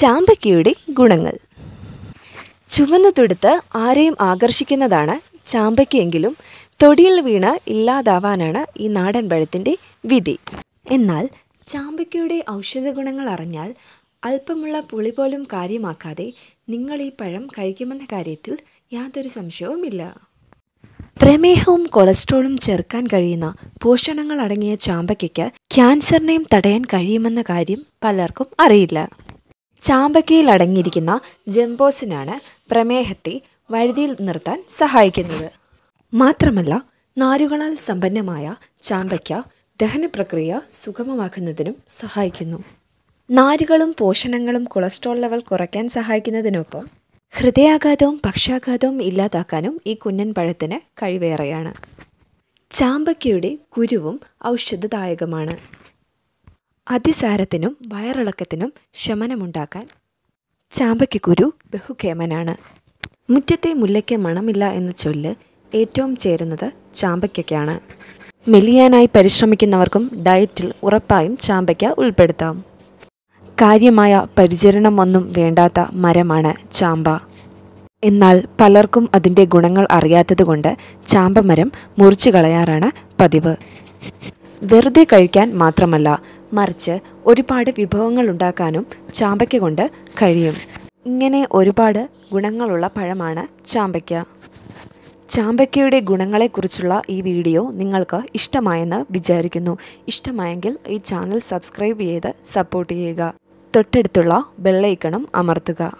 ചാമ്പയ്ക്കയുടെ ഗുണങ്ങൾ ചുവന്ന തുടുത്ത് ആരെയും ആകർഷിക്കുന്നതാണ് ചാമ്പയ്ക്കയെങ്കിലും തൊടിയിൽ വീണ് ഇല്ലാതാവാനാണ് ഈ നാടൻ പഴത്തിൻ്റെ വിധി എന്നാൽ ചാമ്പയ്ക്കയുടെ ഔഷധ ഗുണങ്ങൾ അറിഞ്ഞാൽ അല്പമുള്ള പുളി പോലും കാര്യമാക്കാതെ നിങ്ങൾ ഈ പഴം കഴിക്കുമെന്ന കാര്യത്തിൽ യാതൊരു സംശയവുമില്ല പ്രമേഹവും കൊളസ്ട്രോളും ചേർക്കാൻ കഴിയുന്ന പോഷണങ്ങൾ അടങ്ങിയ ചാമ്പയ്ക്കയ്ക്ക് ക്യാൻസറിനെയും തടയാൻ കഴിയുമെന്ന കാര്യം പലർക്കും അറിയില്ല ചാമ്പക്കയിൽ അടങ്ങിയിരിക്കുന്ന ജംബോസിനാണ് പ്രമേഹത്തെ വഴുതിയിൽ നിർത്താൻ സഹായിക്കുന്നത് മാത്രമല്ല നാരുകളാൽ സമ്പന്നമായ ചാമ്പയ്ക്ക ദഹന പ്രക്രിയ സുഗമമാക്കുന്നതിനും സഹായിക്കുന്നു നാരുകളും പോഷണങ്ങളും കൊളസ്ട്രോൾ ലെവൽ കുറയ്ക്കാൻ സഹായിക്കുന്നതിനൊപ്പം ഹൃദയാഘാതവും പക്ഷാഘാതവും ഇല്ലാതാക്കാനും ഈ കുഞ്ഞൻ പഴത്തിന് കഴിവേറെയാണ് ചാമ്പയ്ക്കയുടെ കുരുവും ഔഷധദായകമാണ് അതിസാരത്തിനും വയറിളക്കത്തിനും ശമനമുണ്ടാക്കാൻ കുരു ബഹുഖേമനാണ് മുറ്റത്തെ മുല്ലയ്ക്ക് മണമില്ല എന്ന ചൊല്ല് ഏറ്റവും ചേരുന്നത് ചാമ്പയ്ക്കയ്ക്കാണ് മെലിയാനായി പരിശ്രമിക്കുന്നവർക്കും ഡയറ്റിൽ ഉറപ്പായും ചാമ്പയ്ക്ക ഉൾപ്പെടുത്താം കാര്യമായ ഒന്നും വേണ്ടാത്ത മരമാണ് ചാമ്പ എന്നാൽ പലർക്കും അതിൻ്റെ ഗുണങ്ങൾ അറിയാത്തതുകൊണ്ട് ചാമ്പമരം മുറിച്ചു കളയാറാണ് പതിവ് വെറുതെ കഴിക്കാൻ മാത്രമല്ല മറിച്ച് ഒരുപാട് വിഭവങ്ങൾ ഉണ്ടാക്കാനും ചാമ്പയ്ക്ക കൊണ്ട് കഴിയും ഇങ്ങനെ ഒരുപാട് ഗുണങ്ങളുള്ള പഴമാണ് ചാമ്പയ്ക്ക ചാമ്പയ്ക്കയുടെ ഗുണങ്ങളെക്കുറിച്ചുള്ള ഈ വീഡിയോ നിങ്ങൾക്ക് ഇഷ്ടമായെന്ന് വിചാരിക്കുന്നു ഇഷ്ടമായെങ്കിൽ ഈ ചാനൽ സബ്സ്ക്രൈബ് ചെയ്ത് സപ്പോർട്ട് ചെയ്യുക തൊട്ടടുത്തുള്ള ബെള്ളൈക്കണം അമർത്തുക